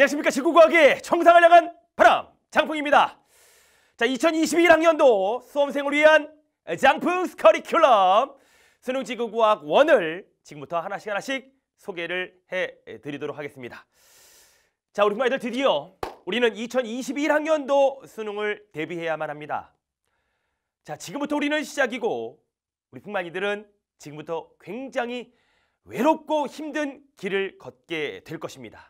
안녕하십니까 지구과학의 청상을 향한 바람 장풍입니다. 자 2021학년도 수험생을 위한 장풍 커리큘럼 수능 지구과학 원을 지금부터 하나씩 하나씩 소개를 해드리도록 하겠습니다. 자 우리 아이들 드디어 우리는 2021학년도 수능을 대비해야만 합니다. 자 지금부터 우리는 시작이고 우리 풍만이들은 지금부터 굉장히 외롭고 힘든 길을 걷게 될 것입니다.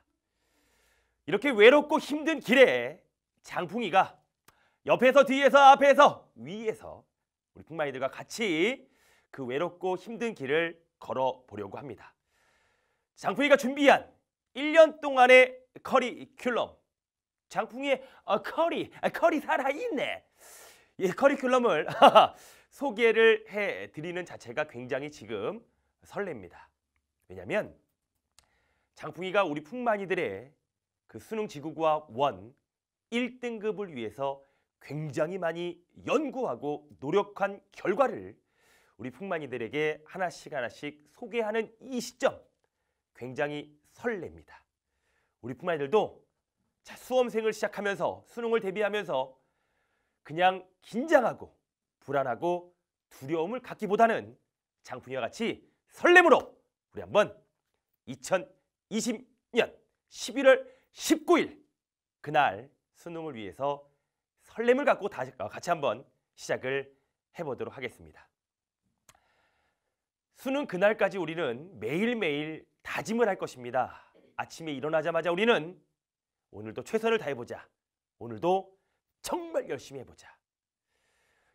이렇게 외롭고 힘든 길에 장풍이가 옆에서 뒤에서 앞에서 위에서 우리 풍마이들과 같이 그 외롭고 힘든 길을 걸어보려고 합니다. 장풍이가 준비한 1년 동안의 커리큘럼 장풍이의 어, 커리, 아, 커리 살아있네 이 커리큘럼을 소개를 해드리는 자체가 굉장히 지금 설렙니다. 왜냐하면 장풍이가 우리 풍마니들의 그 수능 지구과학 1 1등급을 위해서 굉장히 많이 연구하고 노력한 결과를 우리 풍만이들에게 하나씩 하나씩 소개하는 이 시점 굉장히 설렙니다. 우리 풍만이들도 자, 수험생을 시작하면서 수능을 대비하면서 그냥 긴장하고 불안하고 두려움을 갖기보다는 장풍이와 같이 설렘으로 우리 한번 2020년 11월 19일 그날 수능을 위해서 설렘을 갖고 어, 같이 한번 시작을 해보도록 하겠습니다. 수능 그날까지 우리는 매일매일 다짐을 할 것입니다. 아침에 일어나자마자 우리는 오늘도 최선을 다해보자. 오늘도 정말 열심히 해보자.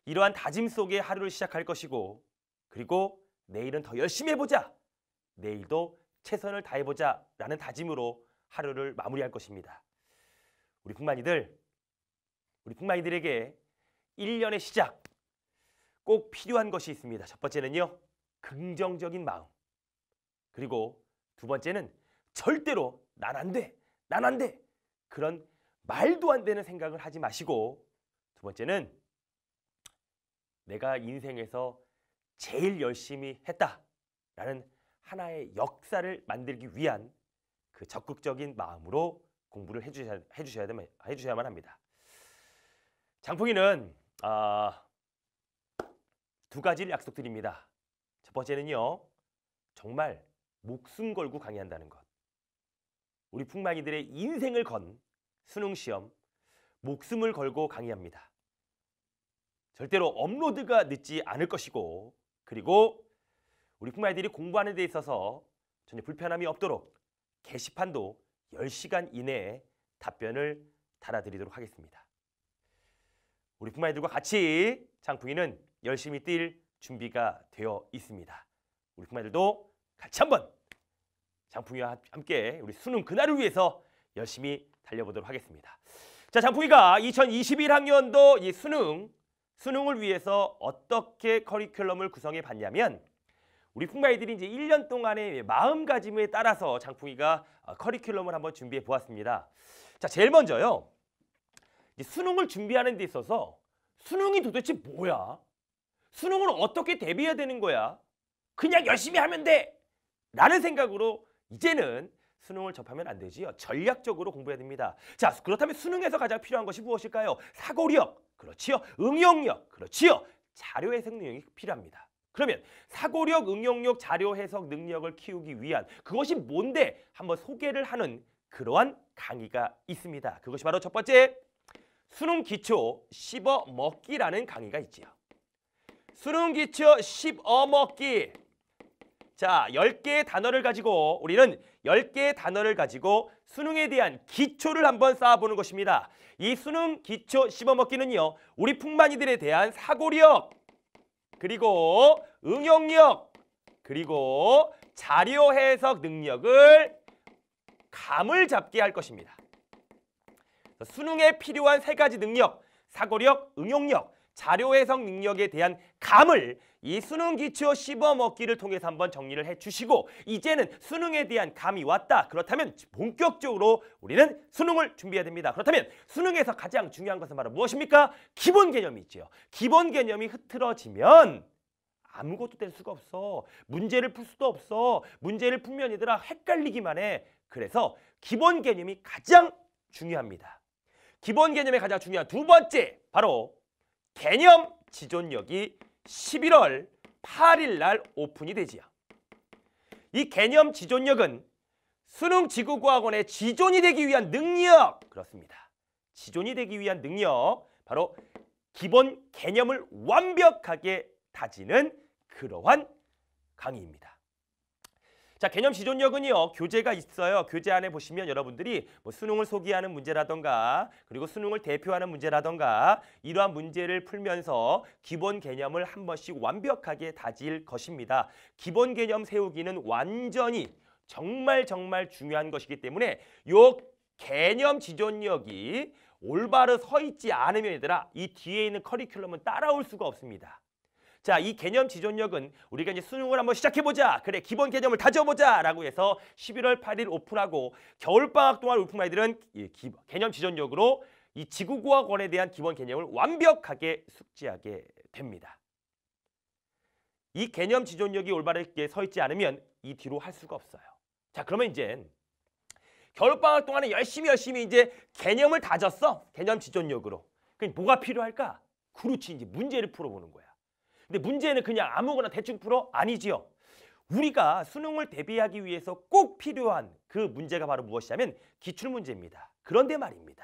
이러한 다짐 속에 하루를 시작할 것이고 그리고 내일은 더 열심히 해보자. 내일도 최선을 다해보자 라는 다짐으로 하루를 마무리할 것입니다. 우리 북만이들, 우리 북만이들에게 1년의 시작 꼭 필요한 것이 있습니다. 첫 번째는요. 긍정적인 마음. 그리고 두 번째는 절대로 난 안 돼. 난 안 돼. 그런 말도 안 되는 생각을 하지 마시고 두 번째는 내가 인생에서 제일 열심히 했다라는 하나의 역사를 만들기 위한 그 적극적인 마음으로 공부를 해주셔야, 해주셔야, 해주셔야만 합니다. 장풍이는 아, 두 가지를 약속드립니다. 첫 번째는요. 정말 목숨 걸고 강의한다는 것. 우리 풍망이들의 인생을 건 수능 시험 목숨을 걸고 강의합니다. 절대로 업로드가 늦지 않을 것이고 그리고 우리 풍마이들이 공부하는 데 있어서 전혀 불편함이 없도록 게시판도 10시간 이내에 답변을 달아드리도록 하겠습니다. 우리 부마이들과 같이 장풍이는 열심히 뛸 준비가 되어 있습니다. 우리 부마이들도 같이 한번 장풍이와 함께 우리 수능 그날을 위해서 열심히 달려보도록 하겠습니다. 자, 장풍이가 2021학년도 이 수능, 수능을 위해서 어떻게 커리큘럼을 구성해 봤냐면 우리 풍마이들이 이제 1년 동안의 마음가짐에 따라서 장풍이가 어, 커리큘럼을 한번 준비해 보았습니다. 자, 제일 먼저요. 수능을 준비하는 데 있어서 수능이 도대체 뭐야? 수능을 어떻게 대비해야 되는 거야? 그냥 열심히 하면 돼! 라는 생각으로 이제는 수능을 접하면 안 되지요. 전략적으로 공부해야 됩니다. 자, 그렇다면 수능에서 가장 필요한 것이 무엇일까요? 사고력, 그렇지요. 응용력, 그렇지요. 자료 해석 능력이 필요합니다. 그러면 사고력, 응용력, 자료 해석 능력을 키우기 위한 그것이 뭔데 한번 소개를 하는 그러한 강의가 있습니다. 그것이 바로 첫 번째 수능 기초 씹어 먹기라는 강의가 있지요. 수능 기초 씹어 먹기. 자, 열개의 단어를 가지고 우리는 열개의 단어를 가지고 수능에 대한 기초를 한번 쌓아보는 것입니다. 이 수능 기초 씹어 먹기는요. 우리 풍만이들에 대한 사고력 그리고 응용력, 그리고 자료 해석 능력을 감을 잡게 할 것입니다. 수능에 필요한 세 가지 능력, 사고력, 응용력, 자료 해석 능력에 대한 감을 이 수능 기초 씹어먹기를 통해서 한번 정리를 해주시고 이제는 수능에 대한 감이 왔다. 그렇다면 본격적으로 우리는 수능을 준비해야 됩니다. 그렇다면 수능에서 가장 중요한 것은 바로 무엇입니까? 기본 개념이 있죠 기본 개념이 흐트러지면 아무것도 될 수가 없어. 문제를 풀 수도 없어. 문제를 풀면 얘들아 헷갈리기만 해. 그래서 기본 개념이 가장 중요합니다. 기본 개념이 가장 중요한 두 번째 바로 개념 지존력이 11월 8일 날 오픈이 되지요. 이 개념 지존력은 수능 지구과학원의 지존이 되기 위한 능력! 그렇습니다. 지존이 되기 위한 능력, 바로 기본 개념을 완벽하게 다지는 그러한 강의입니다. 자 개념 지존력은요 교재가 있어요 교재 안에 보시면 여러분들이 뭐 수능을 소개하는 문제라던가 그리고 수능을 대표하는 문제라던가 이러한 문제를 풀면서 기본 개념을 한 번씩 완벽하게 다질 것입니다 기본 개념 세우기는 완전히 정말 정말 중요한 것이기 때문에 요 개념 지존력이 올바르서 있지 않으면 얘들아 이 뒤에 있는 커리큘럼은 따라올 수가 없습니다 자, 이 개념 지존력은 우리가 이제 수능을 한번 시작해보자. 그래, 기본 개념을 다져보자. 라고 해서 11월 8일 오프라고 겨울방학 동안 오프마 이들은 개념 지존력으로 이 지구과학원에 대한 기본 개념을 완벽하게 숙지하게 됩니다. 이 개념 지존력이 올바르게 서 있지 않으면 이 뒤로 할 수가 없어요. 자, 그러면 이제 겨울방학 동안에 열심히 열심히 이제 개념을 다졌어. 개념 지존력으로. 그럼 뭐가 필요할까? 그렇지, 이제 문제를 풀어보는 거야. 근데 문제는 그냥 아무거나 대충 풀어? 아니지요. 우리가 수능을 대비하기 위해서 꼭 필요한 그 문제가 바로 무엇이냐면 기출문제입니다. 그런데 말입니다.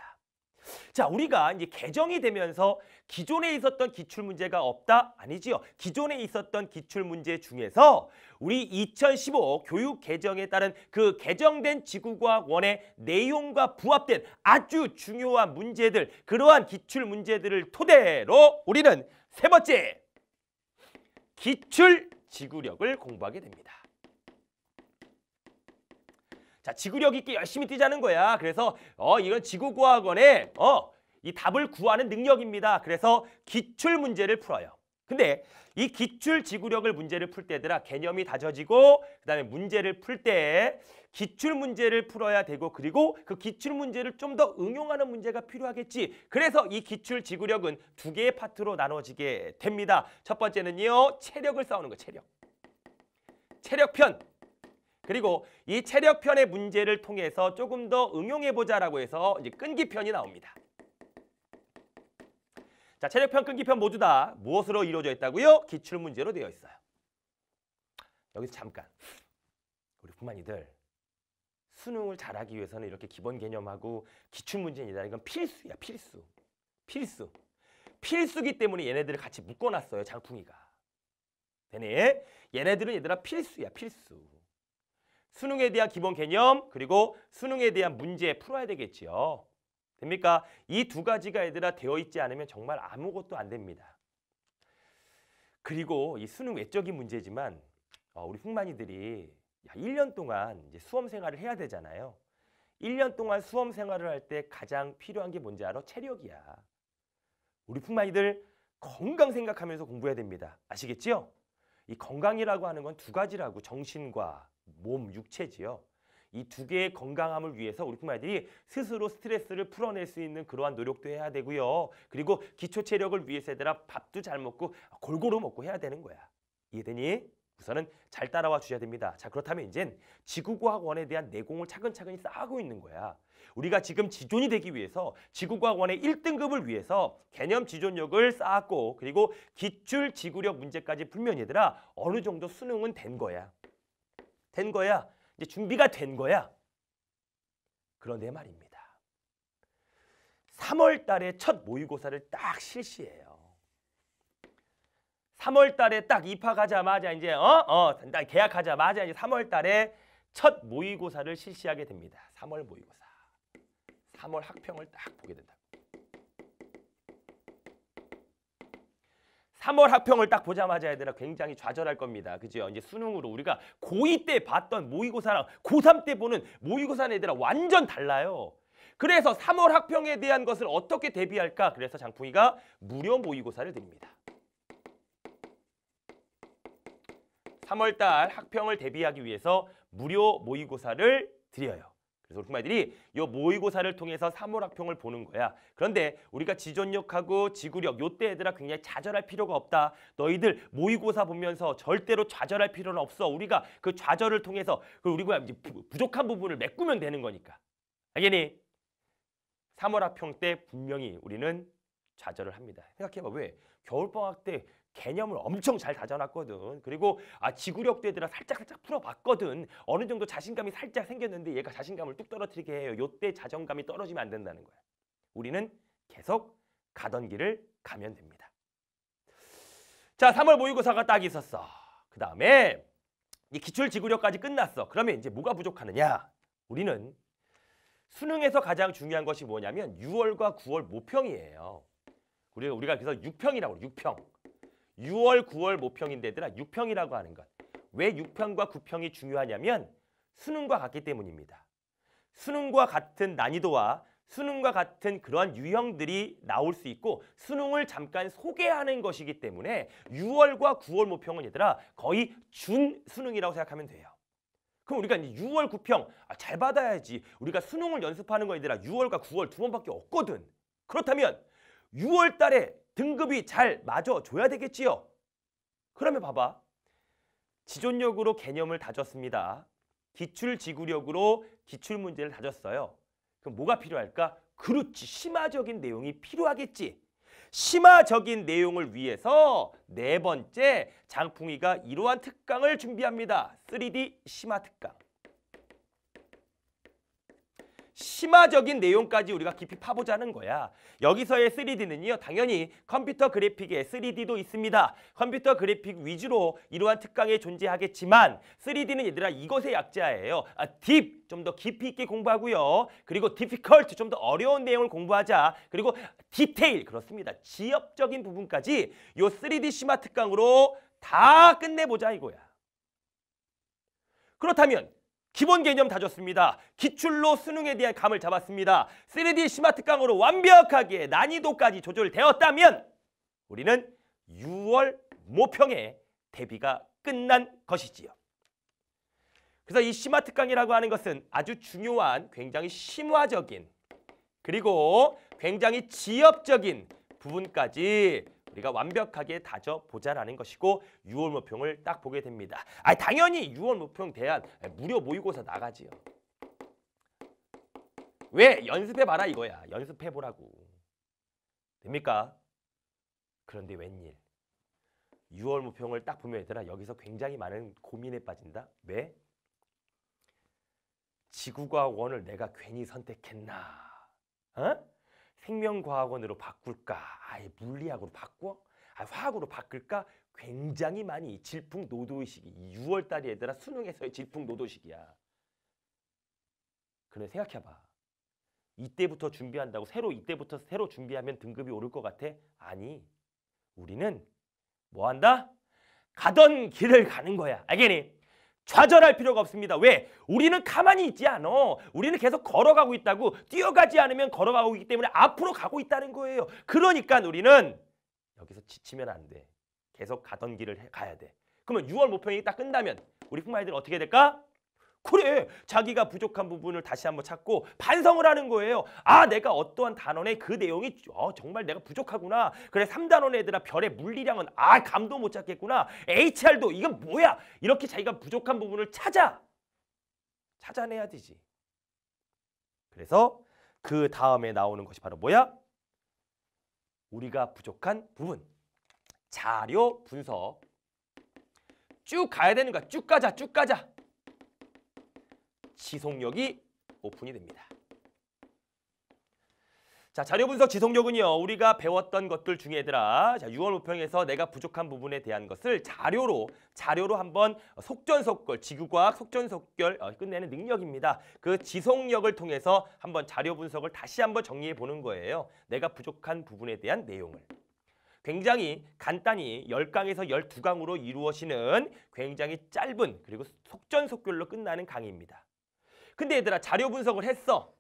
자, 우리가 이제 개정이 되면서 기존에 있었던 기출문제가 없다? 아니지요. 기존에 있었던 기출문제 중에서 우리 2015 교육 개정에 따른 그 개정된 지구과학원의 내용과 부합된 아주 중요한 문제들, 그러한 기출문제들을 토대로 우리는 세 번째 기출 지구력을 공부하게 됩니다. 자, 지구력 있게 열심히 뛰자는 거야. 그래서 어, 이건 지구과학원의 어, 이 답을 구하는 능력입니다. 그래서 기출 문제를 풀어요. 근데 이 기출 지구력을 문제를 풀때들라 개념이 다져지고 그다음에 문제를 풀 때 기출 문제를 풀어야 되고 그리고 그 기출 문제를 좀 더 응용하는 문제가 필요하겠지. 그래서 이 기출 지구력은 두 개의 파트로 나눠지게 됩니다. 첫 번째는요. 체력을 싸우는거 체력. 체력편 그리고 이 체력편의 문제를 통해서 조금 더 응용해보자라고 해서 이제 끈기편이 나옵니다. 자, 체력편, 끈기편 모두 다 무엇으로 이루어져 있다고요? 기출문제로 되어 있어요. 여기서 잠깐. 우리 부만이들 수능을 잘하기 위해서는 이렇게 기본 개념하고 기출문제입니다. 이건 필수야, 필수. 필수. 필수기 때문에 얘네들을 같이 묶어놨어요, 장풍이가. 되네? 얘네들은 얘들아 필수야, 필수. 수능에 대한 기본 개념, 그리고 수능에 대한 문제 풀어야 되겠지요. 됩니까? 이 두 가지가 얘들아 되어 있지 않으면 정말 아무것도 안 됩니다. 그리고 이 수능 외적인 문제지만 어, 우리 흑만이들이 야, 1년 동안 이제 수험 생활을 해야 되잖아요. 1년 동안 수험 생활을 할 때 가장 필요한 게 뭔지 알아? 체력이야. 우리 흑만이들 건강 생각하면서 공부해야 됩니다. 아시겠지요? 이 건강이라고 하는 건 두 가지라고 정신과 몸, 육체지요. 이두 개의 건강함을 위해서 우리 꼬마들이 스스로 스트레스를 풀어낼 수 있는 그러한 노력도 해야 되고요. 그리고 기초 체력을 위해서 얘들아 밥도 잘 먹고 골고루 먹고 해야 되는 거야. 이해되니? 우선은 잘 따라와 주셔야 됩니다. 자 그렇다면 이젠 지구과학원에 대한 내공을 차근차근히 쌓고 있는 거야. 우리가 지금 지존이 되기 위해서 지구과학원의 1등급을 위해서 개념 지존력을 쌓았고 그리고 기출 지구력 문제까지 풀면 얘들아 어느 정도 수능은 된 거야. 된 거야. 이제 준비가 된 거야. 그런데 말입니다. 3월 달에 첫 모의고사를 딱 실시해요. 3월 달에 딱 입학하자마자 이제 어? 어, 딱 계약하자마자 이제 3월 달에 첫 모의고사를 실시하게 됩니다. 3월 모의고사. 3월 학평을 딱 보게 된다. 3월 학평을 딱 보자마자 얘들아 굉장히 좌절할 겁니다. 그죠? 이제 수능으로 우리가 고2 때 봤던 모의고사랑 고3 때 보는 모의고사 애들아 완전 달라요. 그래서 3월 학평에 대한 것을 어떻게 대비할까? 그래서 장풍이가 무료 모의고사를 드립니다. 3월달 학평을 대비하기 위해서 무료 모의고사를 드려요. 그래서 우리 정말들이 이 모의고사를 통해서 3월 학평을 보는 거야. 그런데 우리가 지존력하고 지구력 요때 얘들아 굉장히 좌절할 필요가 없다. 너희들 모의고사 보면서 절대로 좌절할 필요는 없어. 우리가 그 좌절을 통해서 그 우리가 부족한 부분을 메꾸면 되는 거니까. 알겠니? 3월 학평 때 분명히 우리는 좌절을 합니다. 생각해봐. 왜? 겨울방학 때 개념을 엄청 잘 다져놨거든. 그리고 아 지구력대들아 살짝살짝 풀어봤거든. 어느 정도 자신감이 살짝 생겼는데 얘가 자신감을 뚝 떨어뜨리게 해요. 요때 자존감이 떨어지면 안 된다는 거야. 우리는 계속 가던 길을 가면 됩니다. 자, 3월 모의고사가 딱 있었어. 그 다음에 이 기출 지구력까지 끝났어. 그러면 이제 뭐가 부족하느냐? 우리는 수능에서 가장 중요한 것이 뭐냐면 6월과 9월 모평이에요. 우리가 우리가 그래서 6평이라고 그래요. 6평. 6월, 9월 모평인데들아 6평이라고 하는 것. 왜 6평과 9평이 중요하냐면 수능과 같기 때문입니다. 수능과 같은 난이도와 수능과 같은 그러한 유형들이 나올 수 있고 수능을 잠깐 소개하는 것이기 때문에 6월과 9월 모평은 얘들아 거의 준수능이라고 생각하면 돼요. 그럼 우리가 이제 6월 9평 아, 잘 받아야지 우리가 수능을 연습하는 거 얘들아 6월과 9월 두 번밖에 없거든. 그렇다면 6월 달에 등급이 잘 맞아줘야 되겠지요. 그러면 봐봐. 지존력으로 개념을 다졌습니다. 기출지구력으로 기출문제를 다졌어요. 그럼 뭐가 필요할까? 그렇지, 심화적인 내용이 필요하겠지. 심화적인 내용을 위해서 네 번째 장풍이가 이러한 특강을 준비합니다. 3D 심화 특강. 심화적인 내용까지 우리가 깊이 파보자는 거야. 여기서의 3D는요. 당연히 컴퓨터 그래픽의 3D도 있습니다. 컴퓨터 그래픽 위주로 이러한 특강에 존재하겠지만 3D는 얘들아 이것의 약자예요. 아, 딥! 좀 더 깊이 있게 공부하고요. 그리고 difficult! 좀더 어려운 내용을 공부하자. 그리고 디테일! 그렇습니다. 지역적인 부분까지 요 3D 심화 특강으로 다 끝내보자 이거야. 그렇다면 기본 개념 다졌습니다. 기출로 수능에 대한 감을 잡았습니다. 3D 스마트 강으로 완벽하게 난이도까지 조절되었다면 우리는 6월 모평에 대비가 끝난 것이지요. 그래서 이 스마트 강이라고 하는 것은 아주 중요한 굉장히 심화적인 그리고 굉장히 지엽적인 부분까지 우리가 완벽하게 다져보자라는 것이고 6월 모평을 딱 보게 됩니다. 아 당연히 6월 모평 대한 무료 모의고사 나가지요. 왜? 연습해봐라 이거야. 연습해보라고. 됩니까? 그런데 웬일? 6월 모평을 딱 보면 얘들아 여기서 굉장히 많은 고민에 빠진다. 왜? 지구과 원을 내가 괜히 선택했나? 어? 생명과학원으로 바꿀까? 아예 물리학으로 바꿔? 아, 화학으로 바꿀까? 굉장히 많이 질풍노도의식이 6월달이 얘들아 수능에서의 질풍노도식이야. 의 그래 생각해봐. 이때부터 준비한다고 새로 이때부터 새로 준비하면 등급이 오를 것 같아? 아니. 우리는 뭐 한다? 가던 길을 가는 거야. 알겠니? 좌절할 필요가 없습니다. 왜? 우리는 가만히 있지 않아. 우리는 계속 걸어가고 있다고 뛰어가지 않으면 걸어가고 있기 때문에 앞으로 가고 있다는 거예요. 그러니까 우리는 여기서 지치면 안 돼. 계속 가던 길을 가야 돼. 그러면 6월 모평이 딱 끝나면 우리 풍마이들은 어떻게 될까? 그래 자기가 부족한 부분을 다시 한번 찾고 반성을 하는 거예요. 아 내가 어떠한 단원의 그 내용이 어, 정말 내가 부족하구나. 그래 3단원 애들아 별의 물리량은 아 감도 못 잡겠구나. HR도 이건 뭐야. 이렇게 자기가 부족한 부분을 찾아. 찾아내야 되지. 그래서 그 다음에 나오는 것이 바로 뭐야? 우리가 부족한 부분. 자료 분석. 쭉 가야 되는 거야. 쭉 가자. 쭉 가자. 지속력이 오픈이 됩니다. 자, 자료 분석 지속력은요. 우리가 배웠던 것들 중에 얘들아. 자, 6월 모평에서 내가 부족한 부분에 대한 것을 자료로 자료로 한번 속전속결, 지구과학 속전속결 어, 끝내는 능력입니다. 그 지속력을 통해서 한번 자료 분석을 다시 한번 정리해 보는 거예요. 내가 부족한 부분에 대한 내용을. 굉장히 간단히 열강에서열두강으로 이루어지는 굉장히 짧은 그리고 속전속결로 끝나는 강의입니다. 근데 얘들아 자료 분석을 했어.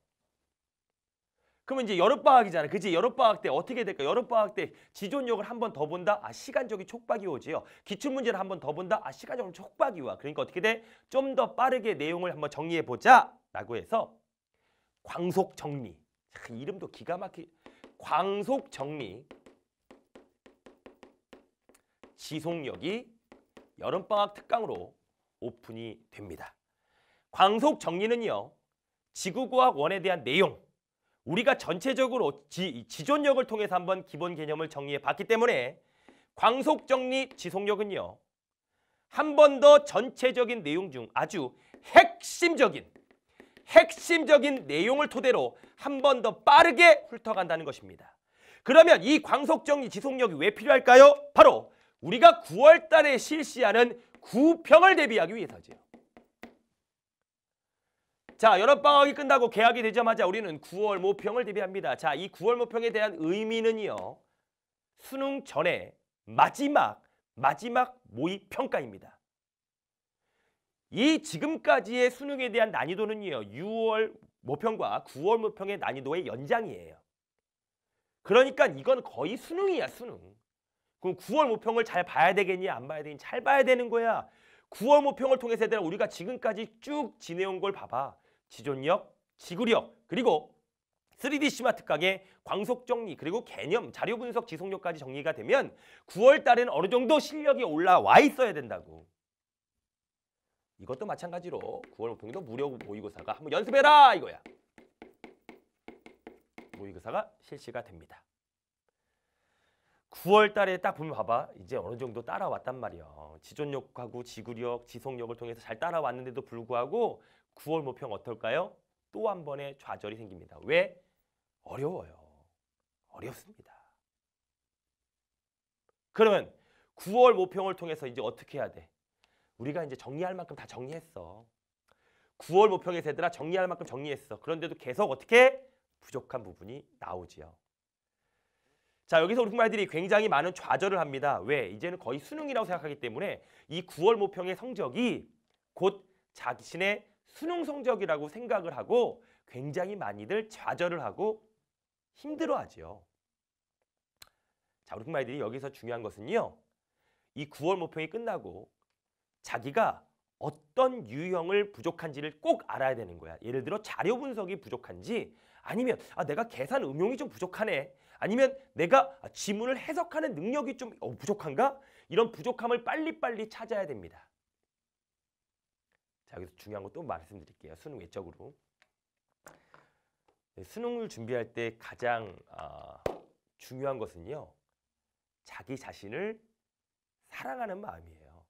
그러면 이제 여름방학이잖아. 그지? 여름방학 때 어떻게 될까? 여름방학 때 지존력을 한번 더 본다? 아, 시간적인 촉박이 오지요. 기출문제를 한번 더 본다? 아, 시간적인 촉박이 와. 그러니까 어떻게 돼? 좀 더 빠르게 내용을 한번 정리해보자. 라고 해서 광속 정리. 이름도 기가 막히. 광속 정리. 지속력이 여름방학 특강으로 오픈이 됩니다. 광속 정리는요. 지구과학 원에 대한 내용, 우리가 전체적으로 지, 지존력을 통해서 한번 기본 개념을 정리해 봤기 때문에 광속 정리 지속력은요. 한 번 더 전체적인 내용 중 아주 핵심적인 핵심적인 내용을 토대로 한 번 더 빠르게 훑어간다는 것입니다. 그러면 이 광속 정리 지속력이 왜 필요할까요? 바로 우리가 9월 달에 실시하는 구평을 대비하기 위해서죠. 자, 여름방학이 끝나고 개학이 되자마자 우리는 9월 모평을 대비합니다. 자, 이 9월 모평에 대한 의미는요. 수능 전에 마지막, 마지막 모의 평가입니다. 이 지금까지의 수능에 대한 난이도는요. 6월 모평과 9월 모평의 난이도의 연장이에요. 그러니까 이건 거의 수능이야, 수능. 그럼 9월 모평을 잘 봐야 되겠니? 안 봐야 되니? 잘 봐야 되는 거야. 9월 모평을 통해서 우리가 지금까지 쭉 지내온 걸 봐봐. 지존력, 지구력, 그리고 3D 시마트 가게, 광속 정리, 그리고 개념, 자료 분석, 지속력까지 정리가 되면 9월 달엔 어느 정도 실력이 올라와 있어야 된다고. 이것도 마찬가지로 9월 목표도 무료 모의고사가 한번 연습해라 이거야. 모의고사가 실시가 됩니다. 9월 달에 딱 보면 봐봐. 이제 어느 정도 따라왔단 말이야. 지존력하고 지구력, 지속력을 통해서 잘 따라왔는데도 불구하고 9월 모평 어떨까요? 또 한 번의 좌절이 생깁니다. 왜? 어려워요. 어렵습니다. 그러면 9월 모평을 통해서 이제 어떻게 해야 돼? 우리가 이제 정리할 만큼 다 정리했어. 9월 모평에서 얘들아 정리할 만큼 정리했어. 그런데도 계속 어떻게? 부족한 부분이 나오지요. 자 여기서 우리 말들이 굉장히 많은 좌절을 합니다. 왜? 이제는 거의 수능이라고 생각하기 때문에 이 9월 모평의 성적이 곧 자신의 수능 성적이라고 생각을 하고 굉장히 많이들 좌절을 하고 힘들어하지요. 자, 우리 말들이 여기서 중요한 것은요. 이 9월 모평이 끝나고 자기가 어떤 유형을 부족한지를 꼭 알아야 되는 거야. 예를 들어 자료 분석이 부족한지 아니면 아, 내가 계산 응용이 좀 부족하네. 아니면 내가 아, 지문을 해석하는 능력이 좀 어, 부족한가? 이런 부족함을 빨리빨리 찾아야 됩니다. 자, 여기서 중요한 것도 말씀드릴게요. 수능 외적으로. 네, 수능을 준비할 때 가장 어, 중요한 것은요. 자기 자신을 사랑하는 마음이에요.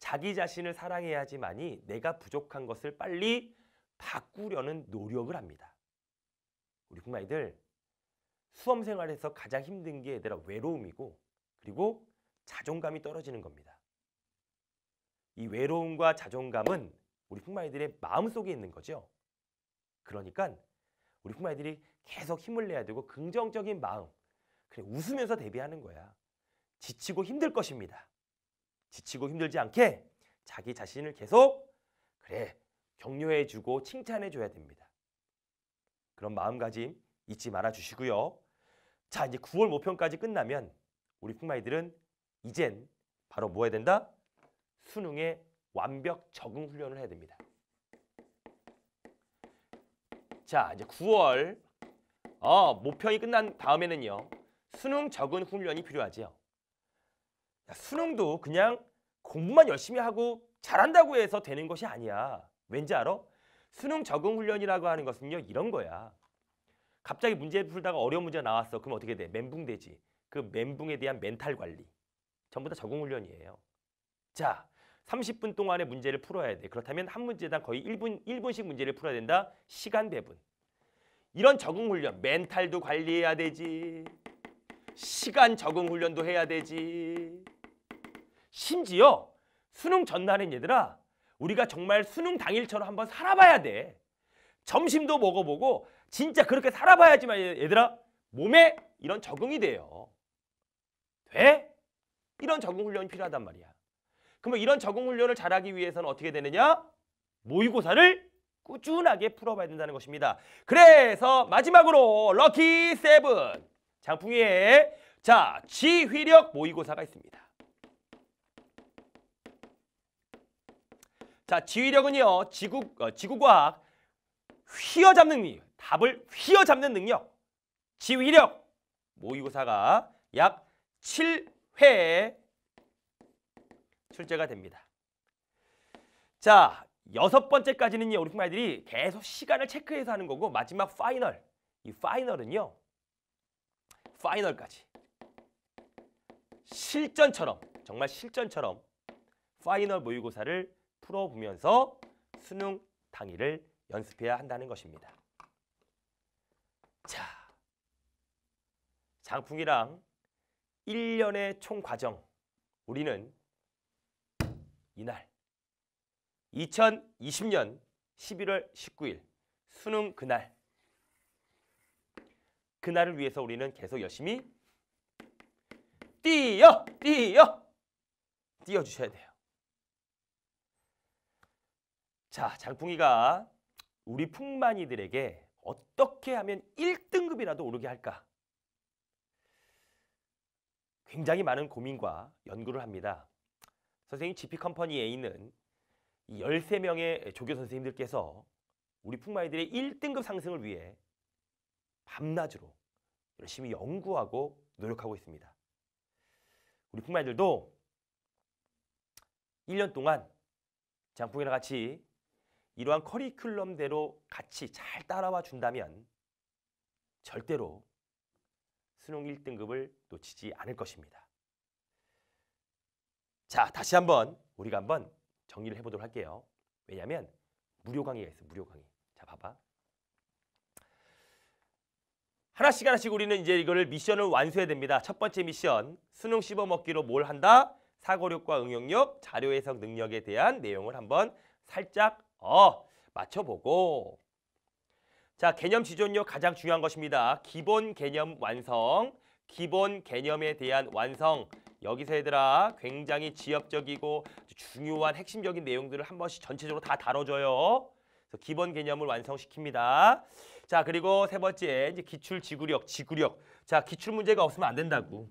자기 자신을 사랑해야지만이 내가 부족한 것을 빨리 바꾸려는 노력을 합니다. 우리 국마이들 수험생활에서 가장 힘든 게 얘들아 외로움이고 그리고 자존감이 떨어지는 겁니다. 이 외로움과 자존감은 우리 풍마이들의 마음속에 있는 거죠. 그러니까 우리 풍마이들이 계속 힘을 내야 되고 긍정적인 마음, 그래 웃으면서 대비하는 거야. 지치고 힘들 것입니다. 지치고 힘들지 않게 자기 자신을 계속 그래 격려해주고 칭찬해줘야 됩니다. 그런 마음가짐 잊지 말아 주시고요. 자 이제 9월 모평까지 끝나면 우리 풍마이들은 이젠 바로 뭐 해야 된다? 수능에 완벽 적응 훈련을 해야 됩니다. 자, 이제 9월 어, 모평이 끝난 다음에는요. 수능 적응 훈련이 필요하지요. 수능도 그냥 공부만 열심히 하고 잘한다고 해서 되는 것이 아니야. 왠지 알아? 수능 적응 훈련이라고 하는 것은요. 이런 거야. 갑자기 문제 풀다가 어려운 문제가 나왔어. 그럼 어떻게 돼? 멘붕되지. 그 멘붕에 대한 멘탈 관리. 전부 다 적응 훈련이에요. 자, 30분 동안의 문제를 풀어야 돼. 그렇다면 한 문제당 거의 1분, 1분씩 문제를 풀어야 된다. 시간 배분. 이런 적응 훈련, 멘탈도 관리해야 되지. 시간 적응 훈련도 해야 되지. 심지어 수능 전날엔 얘들아 우리가 정말 수능 당일처럼 한번 살아봐야 돼. 점심도 먹어보고 진짜 그렇게 살아봐야지만 얘들아 몸에 이런 적응이 돼요. 돼? 이런 적응 훈련이 필요하단 말이야. 그러면 이런 적응 훈련을 잘하기 위해서는 어떻게 되느냐? 모의고사를 꾸준하게 풀어봐야 된다는 것입니다. 그래서 마지막으로 럭키 세븐 장풍이의 자 지휘력 모의고사가 있습니다. 자 지휘력은요 지구 어, 지구과학 휘어잡는 능력 답을 휘어잡는 능력 지휘력 모의고사가 약 7회 출제가 됩니다. 자, 여섯 번째까지는 요 오리프마이들이 계속 시간을 체크해서 하는 거고 마지막 파이널, 이 파이널은요. 파이널까지. 실전처럼, 정말 실전처럼 파이널 모의고사를 풀어보면서 수능 당일을 연습해야 한다는 것입니다. 자, 장풍이랑 1년의 총과정 우리는 이날 2020년 11월 19일 수능 그날 그날을 위해서 우리는 계속 열심히 뛰어 뛰어 뛰어주셔야 돼요. 자 장풍이가 우리 풍만이들에게 어떻게 하면 1등급이라도 오르게 할까? 굉장히 많은 고민과 연구를 합니다. 선생님 GP컴퍼니 A는 13명의 조교 선생님들께서 우리 풍마이들의 1등급 상승을 위해 밤낮으로 열심히 연구하고 노력하고 있습니다. 우리 풍마이들도 1년 동안 장풍이랑 같이 이러한 커리큘럼대로 같이 잘 따라와 준다면 절대로 수능 1등급을 놓치지 않을 것입니다. 자, 다시 한번 우리가 한번 정리를 해보도록 할게요. 왜냐하면 무료 강의가 있어, 요 무료 강의. 자, 봐봐. 하나씩 하나씩 우리는 이제 이거를 미션을 완수해야 됩니다. 첫 번째 미션, 수능 씹어먹기로 뭘 한다? 사고력과 응용력, 자료 해석 능력에 대한 내용을 한번 살짝 어 맞춰보고 자 개념 지존력 가장 중요한 것입니다. 기본 개념 완성, 기본 개념에 대한 완성, 여기서 얘들아 굉장히 지역적이고 중요한 핵심적인 내용들을 한 번씩 전체적으로 다 다뤄줘요. 그래서 기본 개념을 완성시킵니다. 자 그리고 세 번째 이제 기출 지구력 지구력 자 기출 문제가 없으면 안 된다고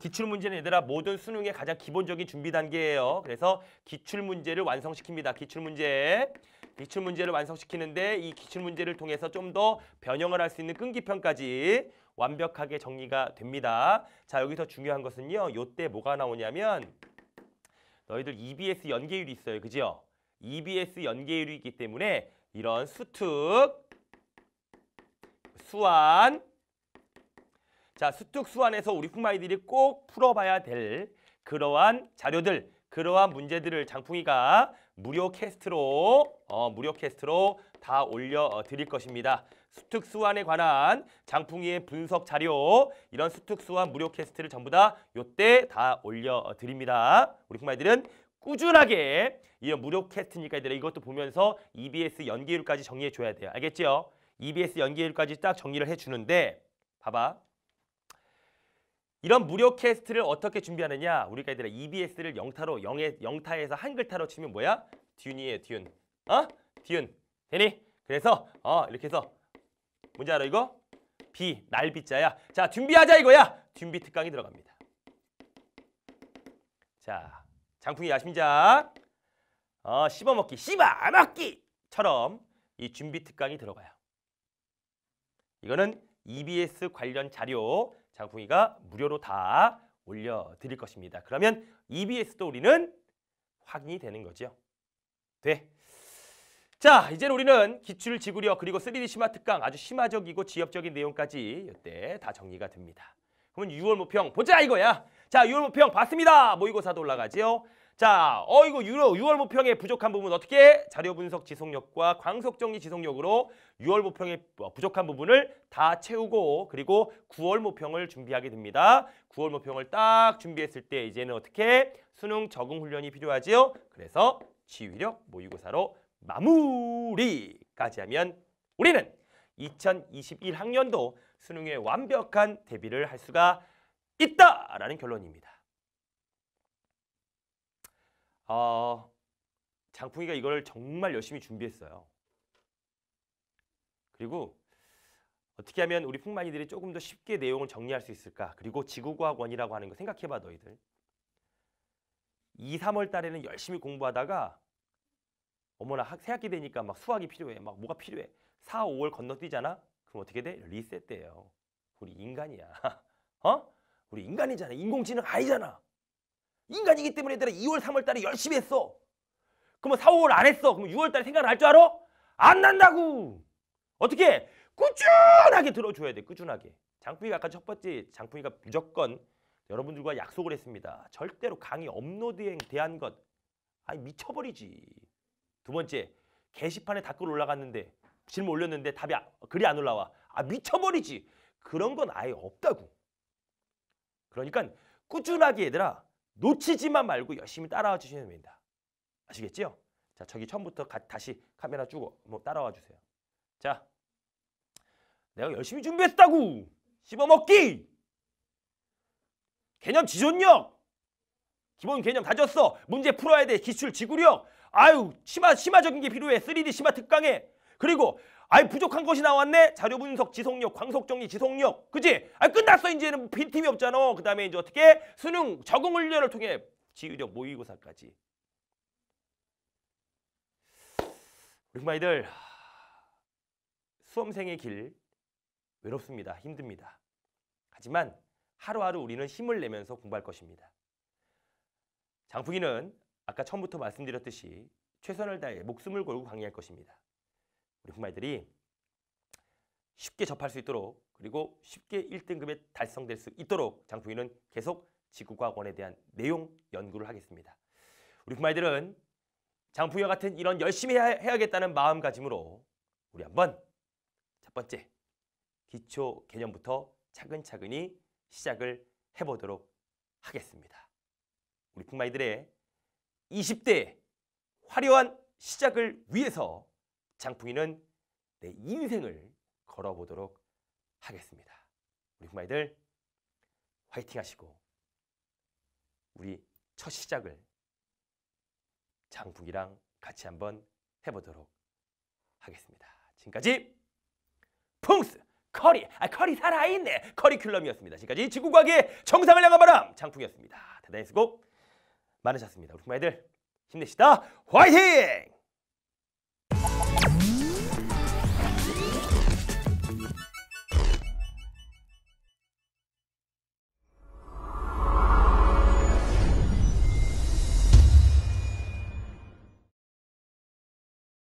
기출 문제는 얘들아 모든 수능의 가장 기본적인 준비 단계예요. 그래서 기출 문제를 완성시킵니다. 기출 문제 기출 문제를 완성시키는데 이 기출 문제를 통해서 좀 더 변형을 할 수 있는 끈기편까지 완벽하게 정리가 됩니다. 자, 여기서 중요한 것은요. 요때 뭐가 나오냐면 너희들 EBS 연계율이 있어요. 그죠? EBS 연계율이 있기 때문에 이런 수특, 수완 자, 수특, 수완에서 우리 풍마이들이 꼭 풀어봐야 될 그러한 자료들, 그러한 문제들을 장풍이가 무료 캐스트로 어, 무료 캐스트로 다 올려 드릴 것입니다. 수특수환에 관한 장풍이의 분석 자료 이런 수특수환 무료 캐스트를 전부 다 요때 다 올려드립니다. 우리 콩마이들은 꾸준하게 이런 무료 캐스트니까 이것도 보면서 EBS 연계율까지 정리해줘야 돼요. 알겠지요? EBS 연계율까지 딱 정리를 해주는데 봐봐. 이런 무료 캐스트를 어떻게 준비하느냐 우리가 얘들아 EBS를 영타로 영에, 영타에서 한글타로 치면 뭐야? 듀니에 듀니 어? 듀 되니? 그래서 어 이렇게 해서 뭔지 알아 이거? 비, 날비자야. 자, 준비하자 이거야. 준비 특강이 들어갑니다. 자, 장풍이 야심작. 어, 씹어먹기, 씹어먹기처럼 이 준비 특강이 들어가요. 이거는 EBS 관련 자료 장풍이가 무료로 다 올려드릴 것입니다. 그러면 EBS도 우리는 확인이 되는 거죠. 돼. 자, 이제 우리는 기출 지구력 그리고 3D 심화 특강 아주 심화적이고 지엽적인 내용까지 이때 다 정리가 됩니다. 그러면 6월 모평 보자 이거야. 자, 6월 모평 봤습니다. 모의고사도 올라가지요. 자, 어 이거 6월, 6월 모평의 부족한 부분 어떻게 자료 분석 지속력과 광속 정리 지속력으로 6월 모평의 어, 부족한 부분을 다 채우고 그리고 9월 모평을 준비하게 됩니다. 9월 모평을 딱 준비했을 때 이제는 어떻게 수능 적응 훈련이 필요하지요. 그래서 지휘력 모의고사로 마무리까지 하면 우리는 2021학년도 수능에 완벽한 대비를 할 수가 있다라는 결론입니다. 어, 장풍이가 이걸 정말 열심히 준비했어요. 그리고 어떻게 하면 우리 풍만이들이 조금 더 쉽게 내용을 정리할 수 있을까? 그리고 지구과학원이라고 하는 거 생각해봐 너희들. 2, 3월 달에는 열심히 공부하다가 어머나 새학기 되니까 막 수학이 필요해. 막 뭐가 필요해. 4, 5월 건너뛰잖아. 그럼 어떻게 돼? 리셋돼요. 우리 인간이야. 어? 우리 인간이잖아. 인공지능 아니잖아. 인간이기 때문에 얘들아 2월, 3월 달에 열심히 했어. 그러면 4, 5월 안 했어. 그럼 6월 달에 생각 을할 줄 알아? 안 난다고. 어떻게? 꾸준하게 들어줘야 돼. 꾸준하게. 장풍이가 아까 첫 번째 장풍이가 무조건 여러분들과 약속을 했습니다. 절대로 강의 업로드에 대한 것. 아니 미쳐버리지. 두 번째, 게시판에 댓글 올라갔는데 질문 올렸는데 답이 아, 글이 안 올라와. 아 미쳐버리지. 그런 건 아예 없다고. 그러니까 꾸준하게 얘들아 놓치지만 말고 열심히 따라와 주시면 됩니다. 아시겠죠자 저기 처음부터 가, 다시 카메라 주고 뭐 따라와 주세요. 자 내가 열심히 준비했다고 씹어먹기 개념 지존력 기본 개념 다졌어 문제 풀어야 돼 기출 지구력 아유 심화, 심화적인 게 필요해 3D 심화 특강에 그리고 아이 부족한 것이 나왔네 자료 분석 지속력 광속 정리 지속력 그지 아 끝났어 이제는 빈틈이 없잖아 그 다음에 이제 어떻게 수능 적응 훈련을 통해 지휘력 모의고사까지 우리마이들 수험생의 길 외롭습니다 힘듭니다 하지만 하루하루 우리는 힘을 내면서 공부할 것입니다 장풍이는 아까 처음부터 말씀드렸듯이 최선을 다해 목숨을 걸고 강의할 것입니다. 우리 후마이들이 쉽게 접할 수 있도록 그리고 쉽게 1등급에 달성될 수 있도록 장풍이는 계속 지구과학원에 대한 내용 연구를 하겠습니다. 우리 부마이들은 장풍이와 같은 이런 열심히 해야, 겠다는 마음가짐으로 우리 한번 첫 번째 기초 개념부터 차근차근히 시작을 해보도록 하겠습니다. 우리 부마이들의 2 0대 화려한 시작을 위해서 장풍이는 내 인생을 걸어보도록 하겠습니다. 우리 부마이들 화이팅 하시고 우리 첫 시작을 장풍이랑 같이 한번 해보도록 하겠습니다. 지금까지 풍스 커리, 아 커리 살아있네 커리큘럼이었습니다. 지금까지 지구과학의 정상을 향한 바람 장풍이었습니다. 대단히 수고 많으셨습니다. 우리 애들 힘내시다. 화이팅!